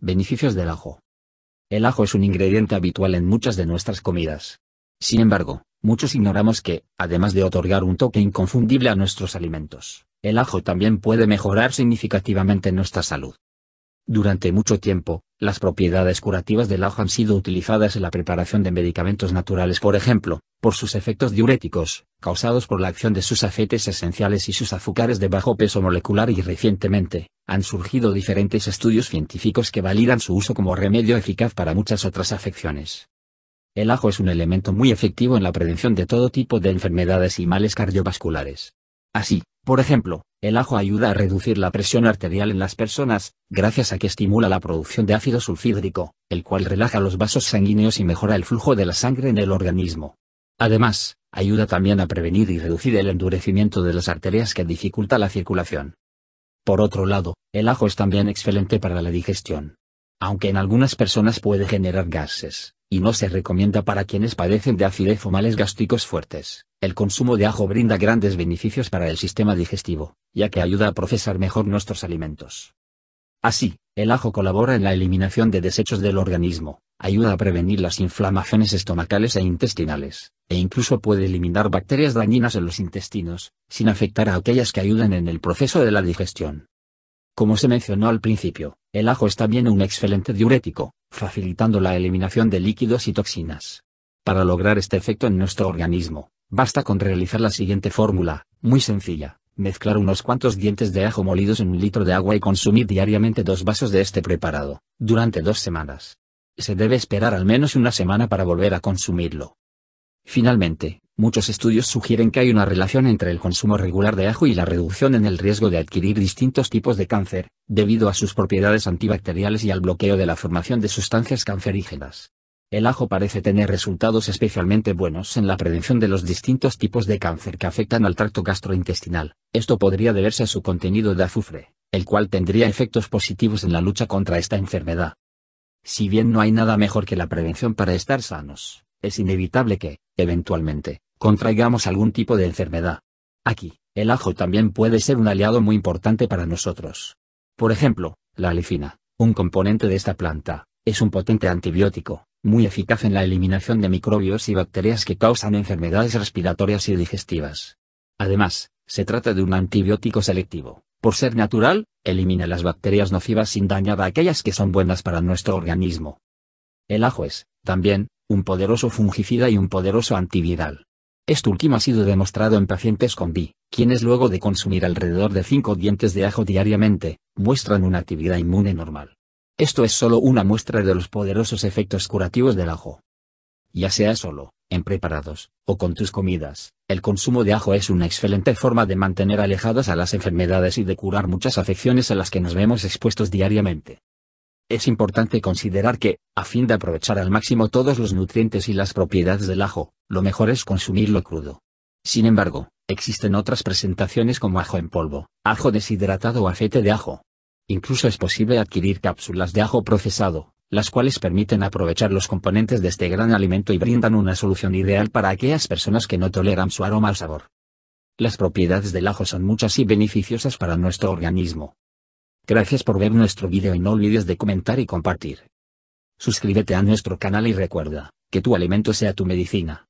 Beneficios del ajo. El ajo es un ingrediente habitual en muchas de nuestras comidas. Sin embargo, muchos ignoramos que, además de otorgar un toque inconfundible a nuestros alimentos, el ajo también puede mejorar significativamente nuestra salud. Durante mucho tiempo, las propiedades curativas del ajo han sido utilizadas en la preparación de medicamentos naturales, por ejemplo, por sus efectos diuréticos, causados por la acción de sus aceites esenciales y sus azúcares de bajo peso molecular y recientemente, han surgido diferentes estudios científicos que validan su uso como remedio eficaz para muchas otras afecciones. El ajo es un elemento muy efectivo en la prevención de todo tipo de enfermedades y males cardiovasculares. Así, por ejemplo, el ajo ayuda a reducir la presión arterial en las personas, gracias a que estimula la producción de ácido sulfídrico, el cual relaja los vasos sanguíneos y mejora el flujo de la sangre en el organismo. Además, ayuda también a prevenir y reducir el endurecimiento de las arterias que dificulta la circulación. Por otro lado, el ajo es también excelente para la digestión. Aunque en algunas personas puede generar gases, y no se recomienda para quienes padecen de acidez o males gástricos fuertes, el consumo de ajo brinda grandes beneficios para el sistema digestivo, ya que ayuda a procesar mejor nuestros alimentos. Así, el ajo colabora en la eliminación de desechos del organismo, ayuda a prevenir las inflamaciones estomacales e intestinales, e incluso puede eliminar bacterias dañinas en los intestinos, sin afectar a aquellas que ayudan en el proceso de la digestión. Como se mencionó al principio, el ajo es bien un excelente diurético, facilitando la eliminación de líquidos y toxinas. Para lograr este efecto en nuestro organismo, basta con realizar la siguiente fórmula, muy sencilla. Mezclar unos cuantos dientes de ajo molidos en un litro de agua y consumir diariamente dos vasos de este preparado, durante dos semanas se debe esperar al menos una semana para volver a consumirlo. Finalmente, muchos estudios sugieren que hay una relación entre el consumo regular de ajo y la reducción en el riesgo de adquirir distintos tipos de cáncer, debido a sus propiedades antibacteriales y al bloqueo de la formación de sustancias cancerígenas. El ajo parece tener resultados especialmente buenos en la prevención de los distintos tipos de cáncer que afectan al tracto gastrointestinal. Esto podría deberse a su contenido de azufre, el cual tendría efectos positivos en la lucha contra esta enfermedad. Si bien no hay nada mejor que la prevención para estar sanos, es inevitable que, eventualmente, contraigamos algún tipo de enfermedad. Aquí, el ajo también puede ser un aliado muy importante para nosotros. Por ejemplo, la alifina, un componente de esta planta, es un potente antibiótico, muy eficaz en la eliminación de microbios y bacterias que causan enfermedades respiratorias y digestivas. Además, se trata de un antibiótico selectivo, por ser natural, elimina las bacterias nocivas sin dañar a aquellas que son buenas para nuestro organismo. El ajo es, también, un poderoso fungicida y un poderoso antiviral. Esto último ha sido demostrado en pacientes con B, quienes luego de consumir alrededor de 5 dientes de ajo diariamente, muestran una actividad inmune normal. Esto es solo una muestra de los poderosos efectos curativos del ajo. Ya sea solo en preparados, o con tus comidas. El consumo de ajo es una excelente forma de mantener alejadas a las enfermedades y de curar muchas afecciones a las que nos vemos expuestos diariamente. Es importante considerar que, a fin de aprovechar al máximo todos los nutrientes y las propiedades del ajo, lo mejor es consumirlo crudo. Sin embargo, existen otras presentaciones como ajo en polvo, ajo deshidratado o aceite de ajo. Incluso es posible adquirir cápsulas de ajo procesado, las cuales permiten aprovechar los componentes de este gran alimento y brindan una solución ideal para aquellas personas que no toleran su aroma o sabor. Las propiedades del ajo son muchas y beneficiosas para nuestro organismo. Gracias por ver nuestro video y no olvides de comentar y compartir. Suscríbete a nuestro canal y recuerda, que tu alimento sea tu medicina.